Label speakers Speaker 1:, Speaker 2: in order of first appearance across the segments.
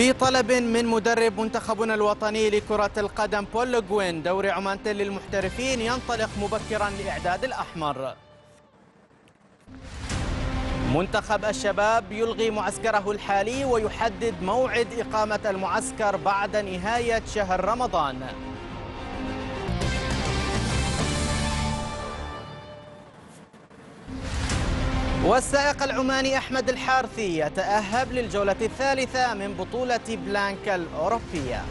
Speaker 1: بطلب من مدرب منتخبنا الوطني لكرة القدم بول جوين دوري عمان تل للمحترفين ينطلق مبكرا لإعداد الأحمر منتخب الشباب يلغي معسكره الحالي ويحدد موعد إقامة المعسكر بعد نهاية شهر رمضان والسائق العماني أحمد الحارثي يتأهب للجولة الثالثة من بطولة بلانكا الأوروبية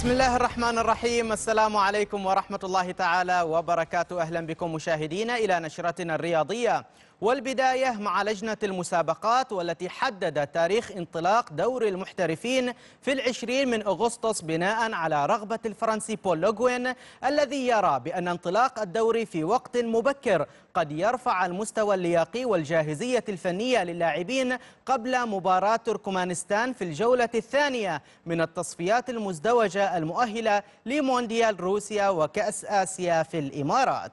Speaker 1: بسم الله الرحمن الرحيم السلام عليكم ورحمة الله تعالى وبركاته أهلا بكم مشاهدينا إلى نشرتنا الرياضية والبداية مع لجنة المسابقات والتي حددت تاريخ انطلاق دور المحترفين في العشرين من أغسطس بناء على رغبة الفرنسي بول لوغوين الذي يرى بأن انطلاق الدوري في وقت مبكر قد يرفع المستوى اللياقي والجاهزية الفنية للاعبين قبل مباراة تركمانستان في الجولة الثانية من التصفيات المزدوجة المؤهلة لمونديال روسيا وكأس آسيا في الإمارات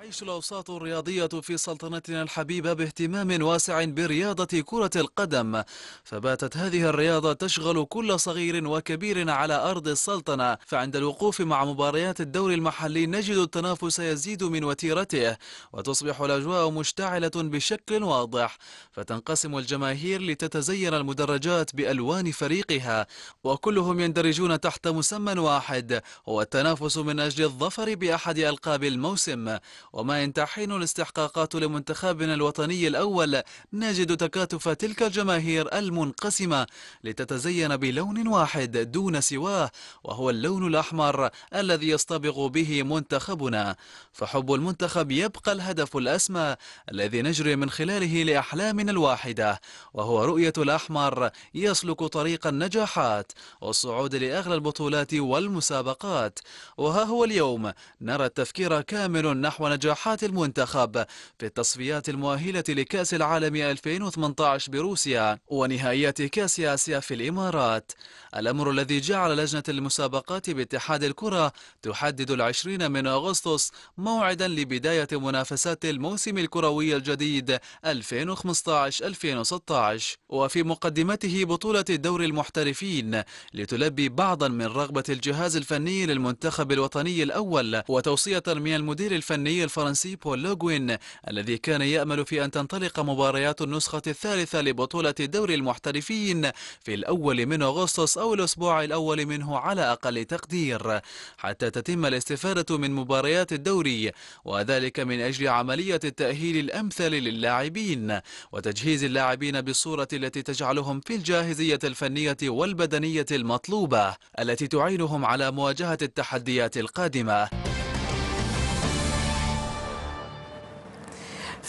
Speaker 2: تعيش الأوساط الرياضية في سلطنتنا الحبيبة باهتمام واسع برياضة كرة القدم فباتت هذه الرياضة تشغل كل صغير وكبير على أرض السلطنة فعند الوقوف مع مباريات الدوري المحلي نجد التنافس يزيد من وتيرته وتصبح الأجواء مشتعلة بشكل واضح فتنقسم الجماهير لتتزين المدرجات بألوان فريقها وكلهم يندرجون تحت مسمى واحد هو التنافس من أجل الظفر بأحد ألقاب الموسم وما إن تحين الاستحقاقات لمنتخبنا الوطني الأول نجد تكاتف تلك الجماهير المنقسمة لتتزين بلون واحد دون سواه وهو اللون الأحمر الذي يصطبغ به منتخبنا فحب المنتخب يبقى الهدف الأسمى الذي نجري من خلاله لأحلامنا الواحدة وهو رؤية الأحمر يسلك طريق النجاحات والصعود لأغلى البطولات والمسابقات وها هو اليوم نرى التفكير كامل نحو نجاحات المنتخب في التصفيات المؤهلة لكأس العالم 2018 بروسيا ونهائيات كأس آسيا في الإمارات الأمر الذي جعل لجنة المسابقات باتحاد الكرة تحدد العشرين من أغسطس موعدا لبداية منافسات الموسم الكروي الجديد 2015-2016 وفي مقدمته بطولة الدور المحترفين لتلبي بعضا من رغبة الجهاز الفني للمنتخب الوطني الأول وتوصية من المدير الفني الفرنسي بول لوغوين الذي كان يأمل في أن تنطلق مباريات النسخة الثالثة لبطولة دوري المحترفين في الأول من أغسطس أو الأسبوع الأول منه على أقل تقدير حتى تتم الاستفادة من مباريات الدوري وذلك من أجل عملية التأهيل الأمثل للاعبين وتجهيز اللاعبين بالصورة التي تجعلهم في الجاهزية الفنية والبدنية المطلوبة التي تعينهم على مواجهة التحديات القادمة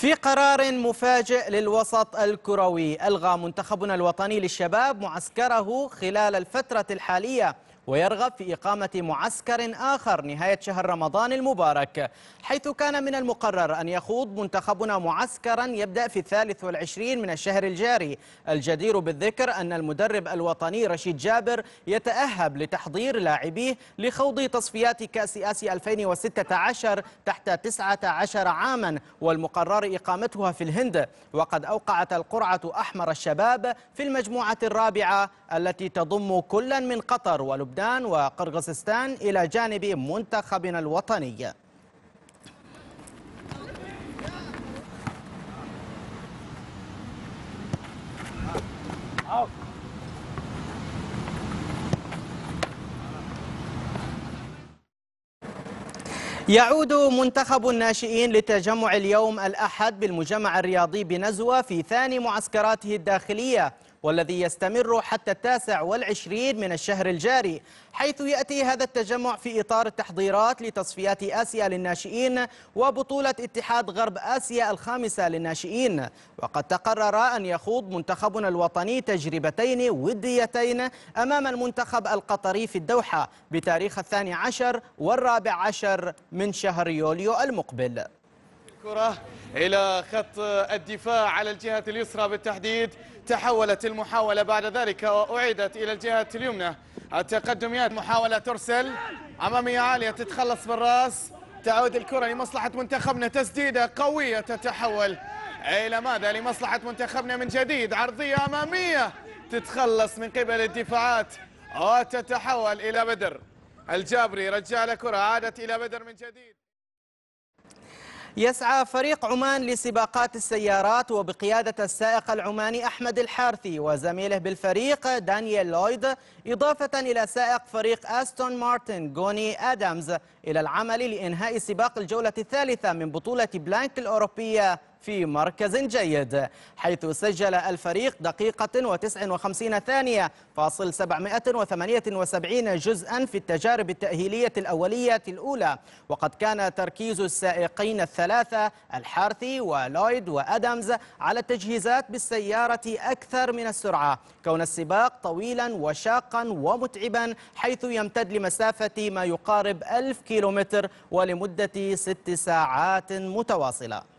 Speaker 2: في قرار مفاجئ للوسط
Speaker 1: الكروي ألغى منتخبنا الوطني للشباب معسكره خلال الفترة الحالية ويرغب في إقامة معسكر آخر نهاية شهر رمضان المبارك حيث كان من المقرر أن يخوض منتخبنا معسكرا يبدأ في الثالث والعشرين من الشهر الجاري الجدير بالذكر أن المدرب الوطني رشيد جابر يتأهب لتحضير لاعبيه لخوض تصفيات كأس آسيا 2016 تحت 19 عاما والمقرر إقامتها في الهند وقد أوقعت القرعة أحمر الشباب في المجموعة الرابعة التي تضم كلا من قطر ولبنان لبنان وقرغزستان إلى جانب منتخبنا الوطني يعود منتخب الناشئين لتجمع اليوم الأحد بالمجمع الرياضي بنزوة في ثاني معسكراته الداخلية والذي يستمر حتى التاسع والعشرين من الشهر الجاري حيث يأتي هذا التجمع في إطار التحضيرات لتصفيات آسيا للناشئين وبطولة اتحاد غرب آسيا الخامسة للناشئين وقد تقرر أن يخوض منتخبنا الوطني تجربتين وديتين أمام المنتخب القطري في الدوحة بتاريخ الثاني عشر والرابع عشر من شهر يوليو المقبل
Speaker 2: الكرة إلى خط الدفاع على الجهة
Speaker 1: اليسرى بالتحديد تحولت المحاولة بعد ذلك وأعيدت إلى الجهة اليمنى التقدميات محاولة ترسل أمامية عالية تتخلص بالرأس تعود الكرة لمصلحة منتخبنا تسديدة قوية تتحول إلى ماذا لمصلحة منتخبنا من جديد عرضية أمامية تتخلص من قبل الدفاعات وتتحول إلى بدر الجابري رجع كرة عادت إلى بدر من جديد يسعى فريق عمان لسباقات السيارات وبقيادة السائق العماني أحمد الحارثي وزميله بالفريق دانيال لويد إضافة إلى سائق فريق أستون مارتن جوني آدامز إلى العمل لإنهاء سباق الجولة الثالثة من بطولة بلانك الأوروبية في مركز جيد حيث سجل الفريق دقيقة و59 ثانية فاصل 778 جزءا في التجارب التأهيلية الأولية الأولى وقد كان تركيز السائقين الثلاثة الحارثي ولويد وأدمز على التجهيزات بالسيارة أكثر من السرعة كون السباق طويلا وشاقا ومتعبا حيث يمتد لمسافة ما يقارب 1000 كيلومتر ولمدة ست ساعات متواصلة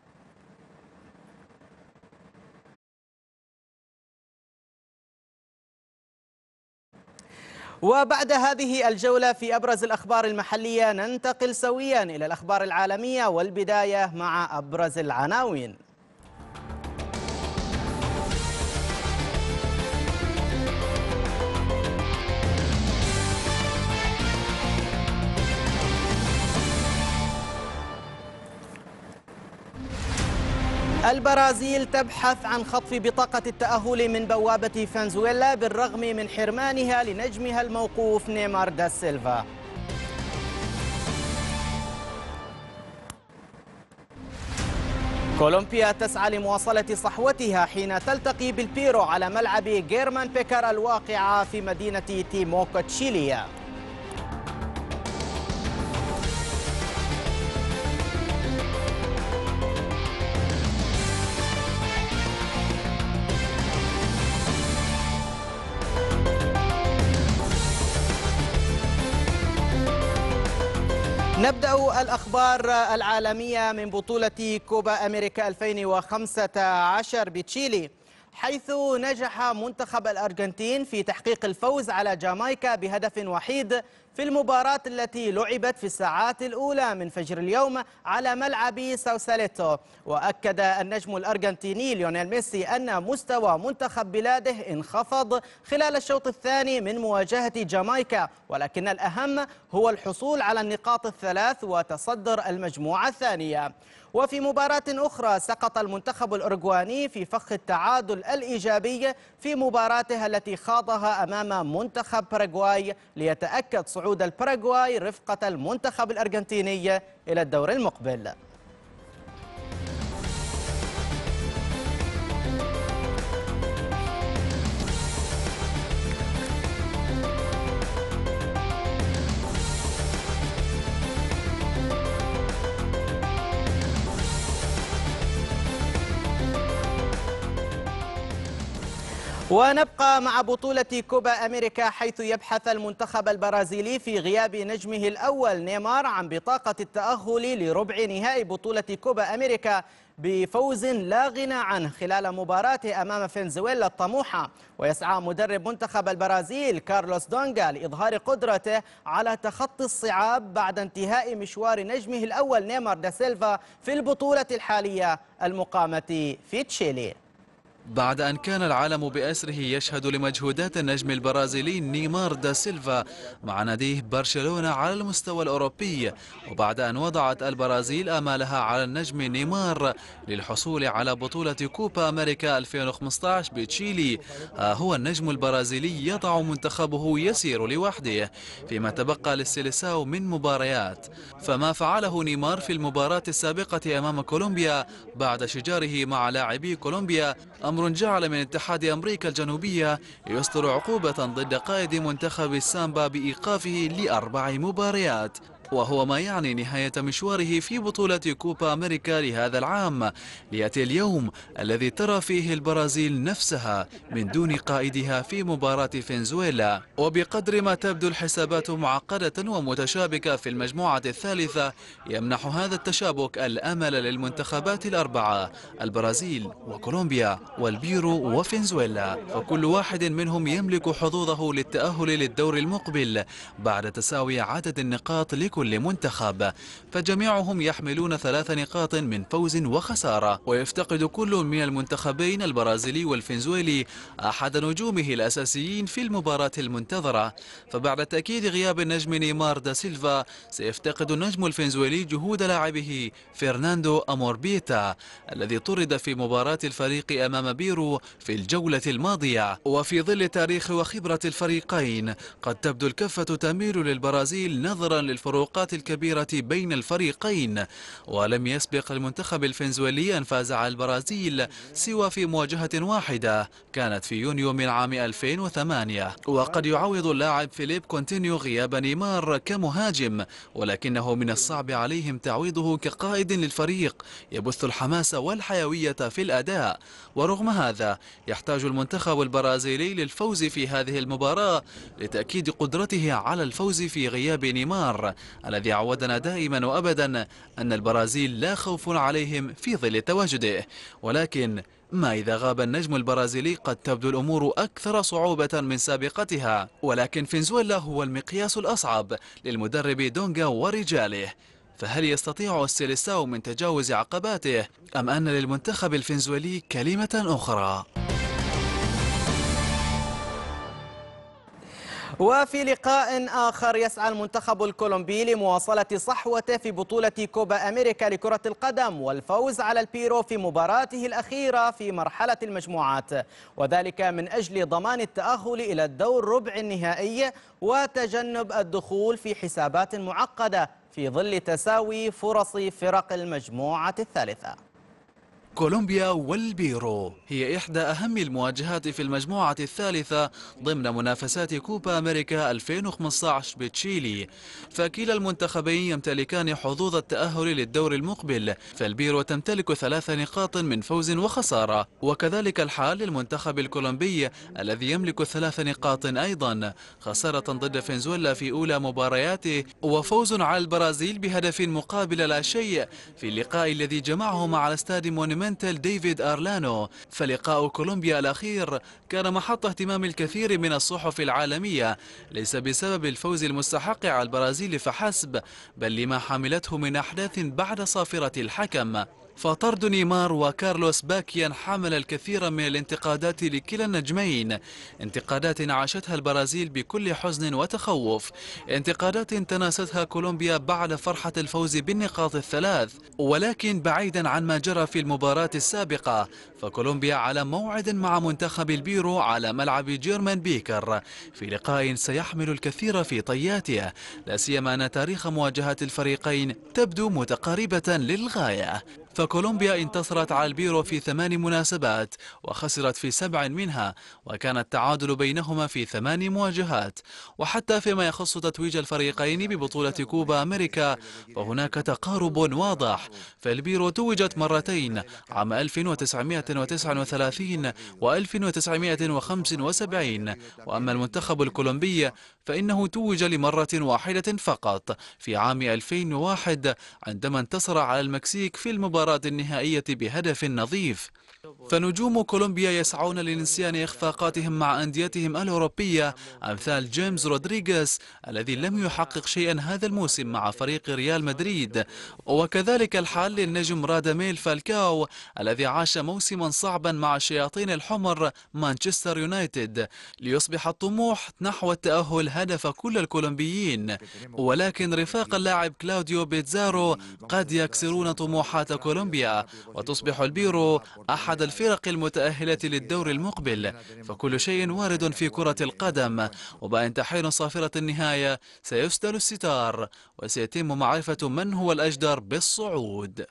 Speaker 1: وبعد هذه الجولة في أبرز الأخبار المحلية ننتقل سويا إلى الأخبار العالمية والبداية مع أبرز العناوين البرازيل تبحث عن خطف بطاقة التأهل من بوابة فنزويلا بالرغم من حرمانها لنجمها الموقوف نيمار دا سيلفا كولومبيا تسعى لمواصلة صحوتها حين تلتقي بالبيرو على ملعب جيرمان بيكر الواقعة في مدينة تيموكو تشيليا نبدأ الأخبار العالمية من بطولة كوبا أمريكا 2015 بتشيلي حيث نجح منتخب الأرجنتين في تحقيق الفوز على جامايكا بهدف وحيد في المباراة التي لعبت في الساعات الأولى من فجر اليوم على ملعب ساوساليتو وأكد النجم الأرجنتيني ليونيل ميسي أن مستوى منتخب بلاده انخفض خلال الشوط الثاني من مواجهة جامايكا ولكن الأهم هو الحصول على النقاط الثلاث وتصدر المجموعة الثانية وفي مباراة أخرى سقط المنتخب الأرجواني في فخ التعادل الإيجابي في مباراته التي خاضها أمام منتخب باراغواي ليتأكد صعود الباراغواي رفقة المنتخب الأرجنتيني إلى الدور المقبل ونبقى مع بطولة كوبا أمريكا حيث يبحث المنتخب البرازيلي في غياب نجمه الأول نيمار عن بطاقة التأهل لربع نهائي بطولة كوبا أمريكا بفوز لا غنى عنه خلال مباراته أمام فنزويلا الطموحة ويسعى مدرب منتخب البرازيل كارلوس دونغا لإظهار قدرته على تخطي الصعاب بعد انتهاء مشوار نجمه الأول نيمار دا سيلفا في البطولة الحالية المقامة في تشيلي
Speaker 2: بعد أن كان العالم بأسره يشهد لمجهودات النجم البرازيلي نيمار دا سيلفا مع ناديه برشلونة على المستوى الأوروبي وبعد أن وضعت البرازيل آمالها على النجم نيمار للحصول على بطولة كوبا أمريكا 2015 بتشيلي ها هو النجم البرازيلي يضع منتخبه يسير لوحده فيما تبقى للسيليساو من مباريات فما فعله نيمار في المباراة السابقة أمام كولومبيا بعد شجاره مع لاعبي كولومبيا أمر جعل من اتحاد أمريكا الجنوبية يصدر عقوبة ضد قائد منتخب السامبا بإيقافه لأربع مباريات وهو ما يعني نهاية مشواره في بطولة كوبا أمريكا لهذا العام ليأتي اليوم الذي ترى فيه البرازيل نفسها من دون قائدها في مباراة فنزويلا وبقدر ما تبدو الحسابات معقدة ومتشابكة في المجموعة الثالثة يمنح هذا التشابك الأمل للمنتخبات الأربعة البرازيل وكولومبيا والبيرو وفنزويلا فكل واحد منهم يملك حظوظه للتأهل للدور المقبل بعد تساوي عدد النقاط لكل كل منتخب فجميعهم يحملون ثلاث نقاط من فوز وخسارة ويفتقد كل من المنتخبين البرازيلي والفنزويلي أحد نجومه الأساسيين في المباراة المنتظرة فبعد تأكيد غياب النجم نيمار دا سيلفا سيفتقد النجم الفنزويلي جهود لاعبه فرناندو أموربيتا الذي طرد في مباراة الفريق أمام بيرو في الجولة الماضية وفي ظل تاريخ وخبرة الفريقين قد تبدو الكفة تميل للبرازيل نظرا للفروق الفروقات الكبيرة بين الفريقين ولم يسبق المنتخب الفنزويلي أن فاز على البرازيل سوى في مواجهة واحدة كانت في يونيو من عام 2008 وقد يعوض اللاعب فيليب كونتينيو غياب نيمار كمهاجم ولكنه من الصعب عليهم تعويضه كقائد للفريق يبث الحماس والحيوية في الأداء ورغم هذا يحتاج المنتخب البرازيلي للفوز في هذه المباراة لتأكيد قدرته على الفوز في غياب نيمار الذي عودنا دائما وأبدا أن البرازيل لا خوف عليهم في ظل تواجده ولكن ما إذا غاب النجم البرازيلي قد تبدو الأمور أكثر صعوبة من سابقتها ولكن فنزويلا هو المقياس الأصعب للمدرب دونغا ورجاله فهل يستطيع السيليساو من تجاوز عقباته أم أن للمنتخب الفنزويلي كلمة أخرى؟ وفي
Speaker 1: لقاء آخر يسعى المنتخب الكولومبي لمواصلة صحوته في بطولة كوبا أمريكا لكرة القدم والفوز على البيرو في مباراته الأخيرة في مرحلة المجموعات وذلك من أجل ضمان التأهل إلى الدور ربع النهائي وتجنب الدخول في حسابات معقدة في ظل تساوي فرص فرق المجموعة الثالثة
Speaker 2: كولومبيا والبيرو هي إحدى أهم المواجهات في المجموعة الثالثة ضمن منافسات كوبا أمريكا 2015 بتشيلي فكلا المنتخبين يمتلكان حظوظ التأهل للدور المقبل فالبيرو تمتلك ثلاث نقاط من فوز وخسارة وكذلك الحال للمنتخب الكولومبي الذي يملك ثلاث نقاط أيضا خسارة ضد فنزويلا في أولى مبارياته وفوز على البرازيل بهدف مقابل لا شيء في اللقاء الذي جمعهما على استاد مونيمان المنتل ديفيد أرلانو فلقاء كولومبيا الأخير كان محط اهتمام الكثير من الصحف العالمية ليس بسبب الفوز المستحق على البرازيل فحسب بل لما حملته من أحداث بعد صافرة الحكم فطرد نيمار وكارلوس باكيا حمل الكثير من الانتقادات لكلا النجمين انتقادات عاشتها البرازيل بكل حزن وتخوف انتقادات تناستها كولومبيا بعد فرحة الفوز بالنقاط الثلاث ولكن بعيدا عن ما جرى في المباراة السابقة فكولومبيا على موعد مع منتخب البيرو على ملعب جيرمان بيكر في لقاء سيحمل الكثير في طياته لا سيما أن تاريخ مواجهة الفريقين تبدو متقاربة للغاية فكولومبيا انتصرت على البيرو في ثمان مناسبات وخسرت في سبع منها وكان التعادل بينهما في ثمان مواجهات وحتى فيما يخص تتويج الفريقين ببطولة كوبا أمريكا فهناك تقارب واضح فالبيرو توجت مرتين عام 1939 و 1975 وأما المنتخب الكولومبي فإنه توج لمرة واحدة فقط في عام 2001 عندما انتصر على المكسيك في المباراة النهائية بهدف نظيف فنجوم كولومبيا يسعون لنسيان إخفاقاتهم مع أنديتهم الأوروبية أمثال جيمس رودريغيز الذي لم يحقق شيئا هذا الموسم مع فريق ريال مدريد وكذلك الحال للنجم راداميل فالكاو الذي عاش موسما صعبا مع الشياطين الحمر مانشستر يونايتد ليصبح الطموح نحو التأهل هدف كل الكولومبيين ولكن رفاق اللاعب كلاوديو بيتزارو قد يكسرون طموحات كولومبيا وتصبح البيرو أحد الفرق المتأهلة للدور المقبل فكل شيء وارد في كرة القدم وبأن تحين صافرة النهاية سيسدل الستار وسيتم معرفة من هو الأجدر بالصعود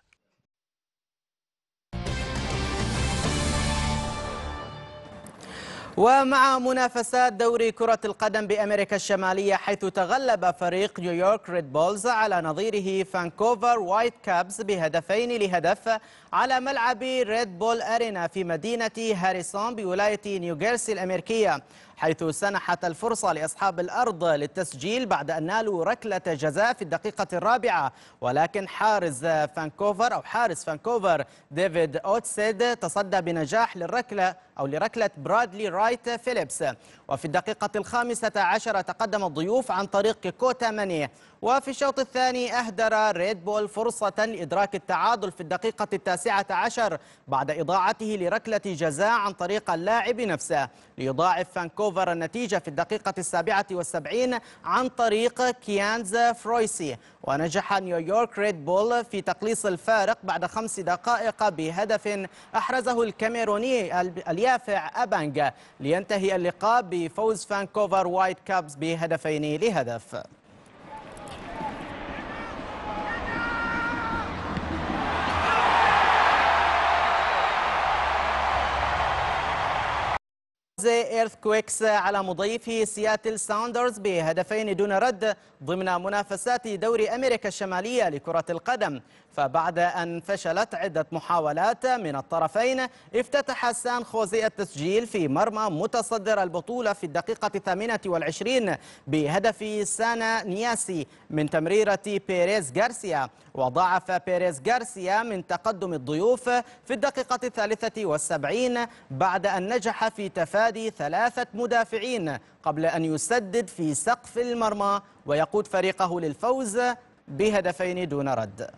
Speaker 1: ومع منافسات دوري كرة القدم بأمريكا الشمالية حيث تغلب فريق نيويورك ريد بولز على نظيره فانكوفر وايت كابز بهدفين لهدف على ملعب ريد بول أرينا في مدينة هاريسون بولاية نيوجيرسي الأمريكية حيث سنحت الفرصة لأصحاب الأرض للتسجيل بعد أن نالوا ركلة جزاء في الدقيقة الرابعة ولكن حارس فانكوفر أو حارس فانكوفر ديفيد أوتسيد تصدى بنجاح للركلة أو لركلة برادلي رايت فيليبس وفي الدقيقة الخامسة عشرة تقدم الضيوف عن طريق كوتا مانيه وفي الشوط الثاني أهدر ريد بول فرصة لإدراك التعادل في الدقيقة التاسعة عشر بعد إضاعته لركلة جزاء عن طريق اللاعب نفسه ليضاعف فانكوفر النتيجة في الدقيقة السابعة والسبعين عن طريق كيانز فرويسي ونجح نيويورك ريد بول في تقليص الفارق بعد خمس دقائق بهدف أحرزه الكاميروني اليافع أبانجا لينتهي اللقاء بفوز فانكوفر وايت كابز بهدفين لهدف ايرثكويكس على مضيفه سياتل ساوندرز بهدفين دون رد ضمن منافسات دوري امريكا الشماليه لكره القدم فبعد ان فشلت عده محاولات من الطرفين افتتح سان خوزي التسجيل في مرمى متصدر البطوله في الدقيقه الثامنه والعشرين بهدف سانا نياسي من تمريره بيريز غارسيا وضاعف بيريز غارسيا من تقدم الضيوف في الدقيقه الثالثه والسبعين بعد ان نجح في تفادي بانتقاد ثلاثة مدافعين قبل أن يسدد في سقف المرمى ويقود فريقه للفوز بهدفين دون رد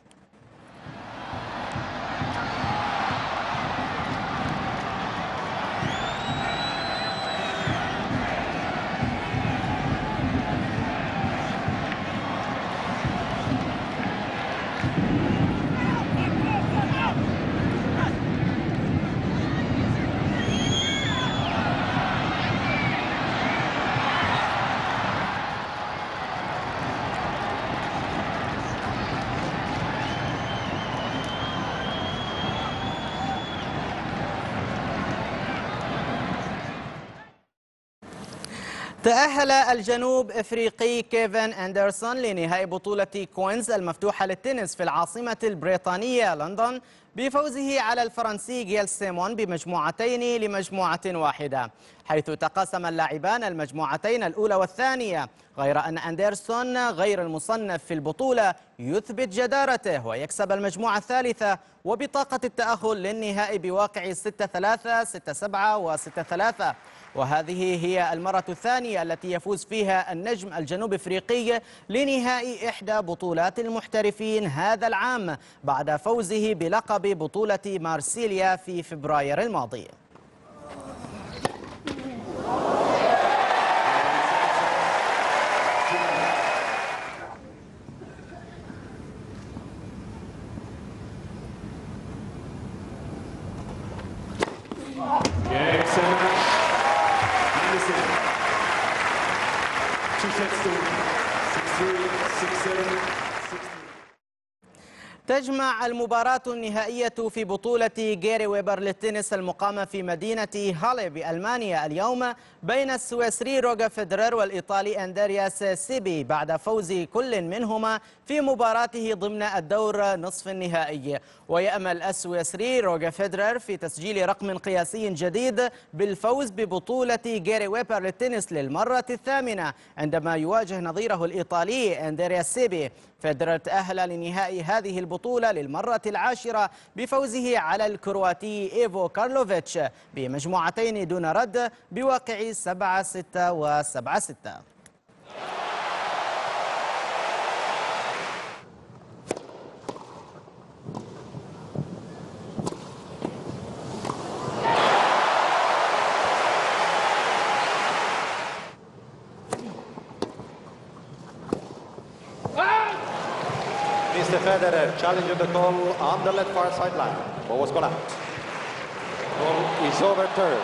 Speaker 1: تأهل الجنوب إفريقي كيفن أندرسون لنهائي بطولة كوينز المفتوحة للتنس في العاصمة البريطانية لندن بفوزه على الفرنسي جيل سيمون بمجموعتين لمجموعة واحدة حيث تقاسم اللاعبان المجموعتين الأولى والثانية غير أن أندرسون غير المصنف في البطولة يثبت جدارته ويكسب المجموعة الثالثة وبطاقة التأهل للنهائي بواقع 6-3 6-7 و 6-3 وهذه هي المرة الثانية التي يفوز فيها النجم الجنوب إفريقي لنهائي إحدى بطولات المحترفين هذا العام بعد فوزه بلقب بطولة مارسيليا في فبراير الماضي
Speaker 2: Excellent.
Speaker 1: schätzung 6-0, 6-7. تجمع المباراة النهائية في بطولة جيري ويبر للتنس المقامة في مدينة هالي بألمانيا اليوم بين السويسري روجا فيدرر والإيطالي أندرياس سيبي بعد فوز كل منهما في مباراته ضمن الدور نصف النهائي ويأمل السويسري روجا فيدرر في تسجيل رقم قياسي جديد بالفوز ببطولة جيري ويبر للتنس للمرة الثامنة عندما يواجه نظيره الإيطالي أندرياس سيبي فيدرر تأهل لنهائي هذه البطولة للمرة العاشرة بفوزه على الكرواتي إيفو كارلوفيتش بمجموعتين دون رد بواقع 7-6 و 7-6 Federer challenging the call on the left far sideline. Ball was collapsed. Call is overturned.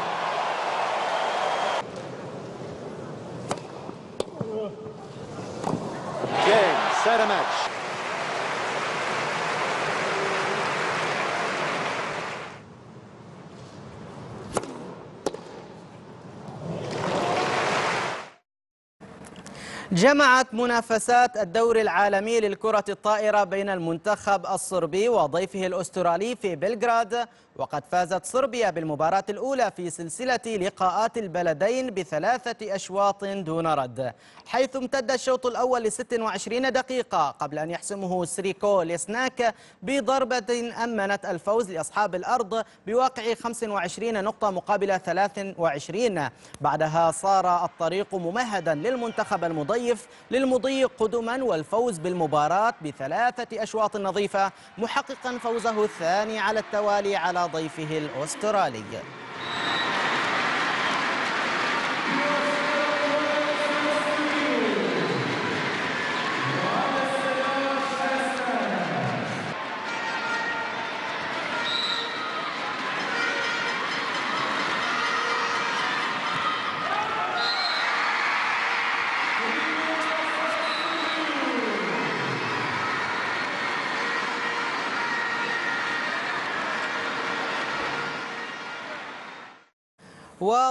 Speaker 1: جمعت منافسات الدور العالمي للكرة الطائرة بين المنتخب الصربي وضيفه الأسترالي في بلغراد وقد فازت صربيا بالمباراة الأولى في سلسلة لقاءات البلدين بثلاثة أشواط دون رد حيث امتد الشوط الأول ل 26 دقيقة قبل أن يحسمه سريكو لسناك بضربة أمنت الفوز لأصحاب الأرض بواقع 25 نقطة مقابل 23 بعدها صار الطريق ممهدا للمنتخب المضيف الطائف للمضي قدما والفوز بالمباراة بثلاثة أشواط نظيفة محققا فوزه الثاني على التوالي على ضيفه الأسترالي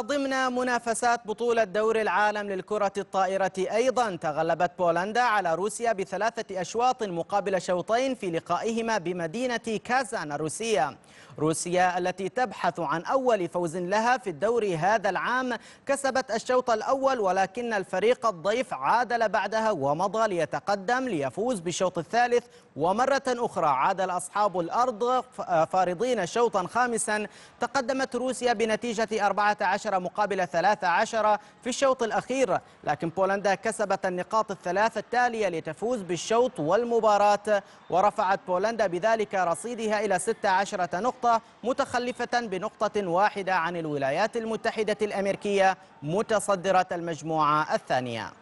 Speaker 1: ضمن منافسات بطولة دور العالم للكرة الطائرة أيضا تغلبت بولندا على روسيا بثلاثة أشواط مقابل شوطين في لقائهما بمدينة كازان الروسية روسيا التي تبحث عن أول فوز لها في الدور هذا العام كسبت الشوط الأول ولكن الفريق الضيف عادل بعدها ومضى ليتقدم ليفوز بالشوط الثالث ومرة أخرى عادل أصحاب الأرض فارضين شوطا خامسا تقدمت روسيا بنتيجة 14 عشر مقابل ثلاث عشر في الشوط الأخير لكن بولندا كسبت النقاط الثلاثة التالية لتفوز بالشوط والمباراة ورفعت بولندا بذلك رصيدها إلى 16 نقطة متخلفة بنقطة واحدة عن الولايات المتحدة الأمريكية متصدرة المجموعة الثانية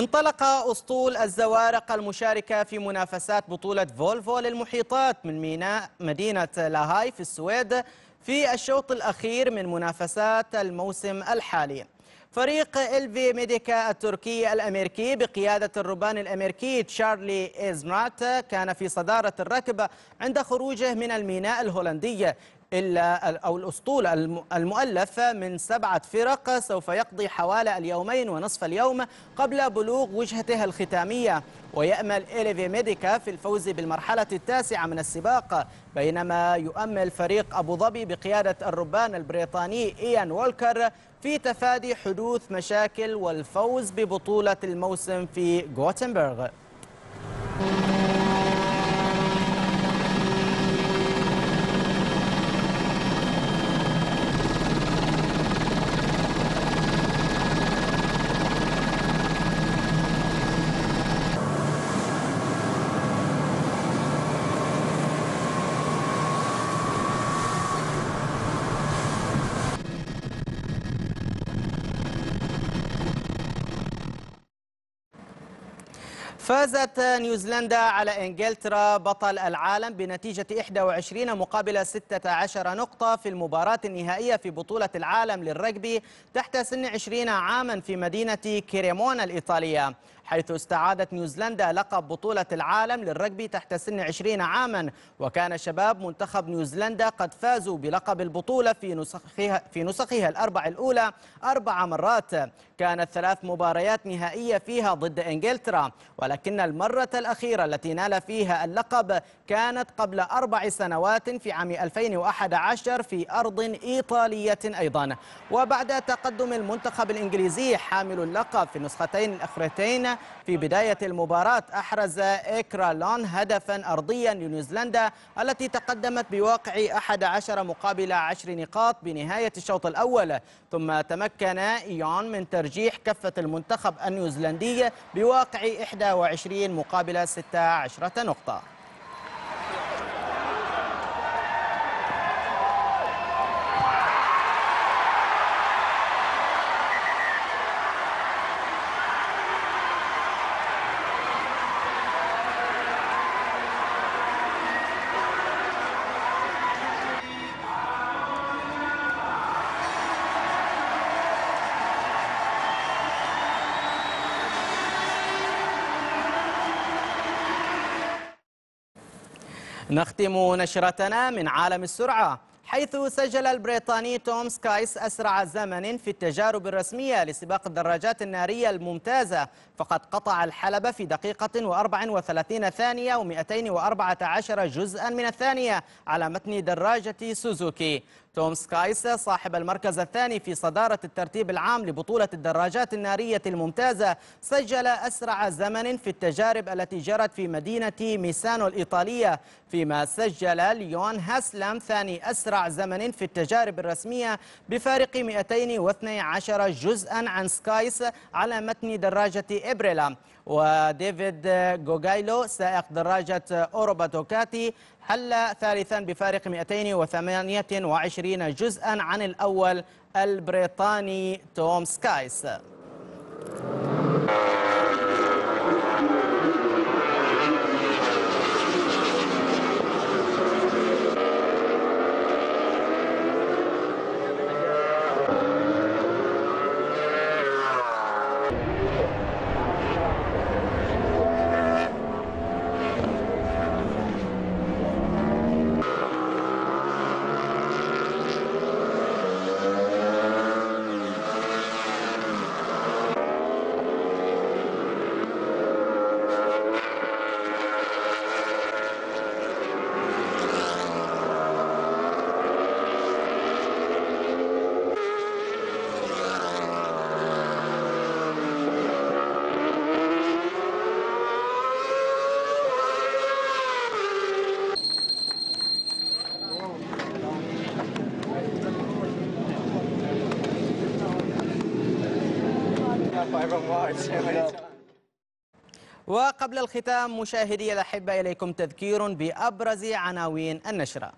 Speaker 1: انطلق أسطول الزوارق المشاركة في منافسات بطولة فولفو للمحيطات من ميناء مدينة لاهاي في السويد في الشوط الأخير من منافسات الموسم الحالي فريق الفي ميديكا التركي الامريكي بقياده الربان الامريكي تشارلي ازمرات كان في صداره الركبه عند خروجه من الميناء الهولندي إلا أو الأسطول المؤلف من سبعة فرق سوف يقضي حوالي اليومين ونصف اليوم قبل بلوغ وجهته الختامية ويأمل إليفي ميديكا في الفوز بالمرحلة التاسعة من السباق بينما يؤمل فريق أبو ظبي بقيادة الربان البريطاني إيان وولكر في تفادي حدوث مشاكل والفوز ببطولة الموسم في غوتنبرغ فازت نيوزيلندا على انجلترا بطل العالم بنتيجه 21 مقابل 16 نقطه في المباراه النهائيه في بطوله العالم للرجبي تحت سن 20 عاما في مدينه كريمونا الايطاليه حيث استعادت نيوزيلندا لقب بطولة العالم للرجبي تحت سن 20 عاما وكان شباب منتخب نيوزيلندا قد فازوا بلقب البطولة في نسخها, في نسخها الأربع الأولى أربع مرات كانت ثلاث مباريات نهائية فيها ضد إنجلترا ولكن المرة الأخيرة التي نال فيها اللقب كانت قبل أربع سنوات في عام 2011 في أرض إيطالية أيضا وبعد تقدم المنتخب الإنجليزي حامل اللقب في النسختين الأخرتين في بداية المباراة أحرز لون هدفا أرضيا لنيوزيلندا التي تقدمت بواقع 11 مقابل 10 نقاط بنهاية الشوط الأول ثم تمكن إيون من ترجيح كفة المنتخب النيوزيلندي بواقع 21 مقابل 16 نقطة نختم نشرتنا من عالم السرعة حيث سجل البريطاني توم سكايس أسرع زمن في التجارب الرسمية لسباق الدراجات النارية الممتازة فقد قطع الحلبة في دقيقة و34 ثانية و214 جزءا من الثانية على متن دراجة سوزوكي توم سكايس صاحب المركز الثاني في صدارة الترتيب العام لبطولة الدراجات النارية الممتازة سجل أسرع زمن في التجارب التي جرت في مدينة ميسانو الإيطالية فيما سجل ليون هاسلام ثاني أسرع زمن في التجارب الرسمية بفارق 212 جزءا عن سكايس على متن دراجة إبريلا وديفيد جوغايلو سائق دراجة أوروبا دوكاتي حل ثالثا بفارق 228 جزءا عن الأول البريطاني توم سكايس وقبل الختام مشاهدي الأحبة إليكم تذكير بأبرز عناوين النشرة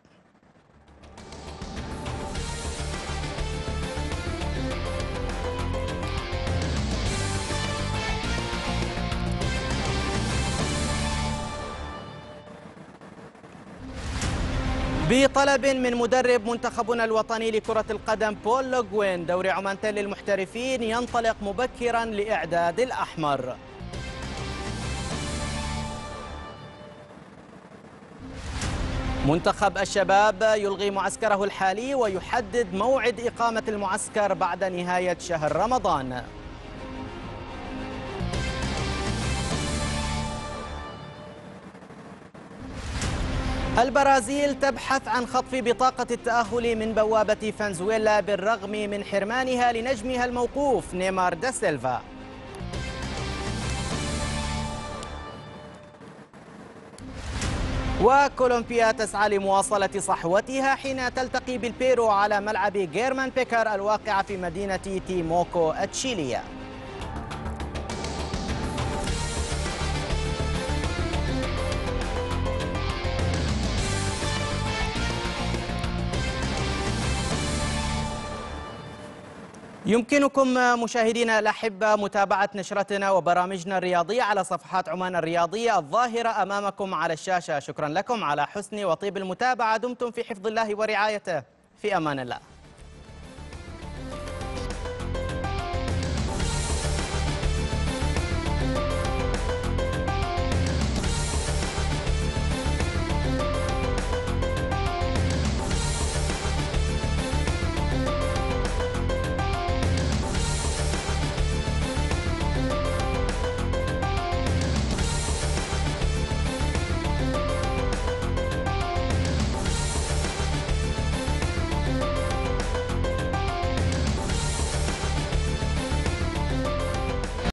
Speaker 1: بطلب من مدرب منتخبنا الوطني لكرة القدم بول لوغوين دوري عمانتين للمحترفين ينطلق مبكرا لإعداد الأحمر منتخب الشباب يلغي معسكره الحالي ويحدد موعد إقامة المعسكر بعد نهاية شهر رمضان البرازيل تبحث عن خطف بطاقة التأهل من بوابة فنزويلا بالرغم من حرمانها لنجمها الموقوف نيمار دا سيلفا وكولومبيا تسعى لمواصلة صحوتها حين تلتقي بالبيرو على ملعب جيرمان بيكر الواقع في مدينة تيموكو التشيلية يمكنكم مشاهدينا الأحبة متابعة نشرتنا وبرامجنا الرياضية على صفحات عمان الرياضية الظاهرة أمامكم على الشاشة شكرا لكم على حسن وطيب المتابعة دمتم في حفظ الله ورعايته في أمان الله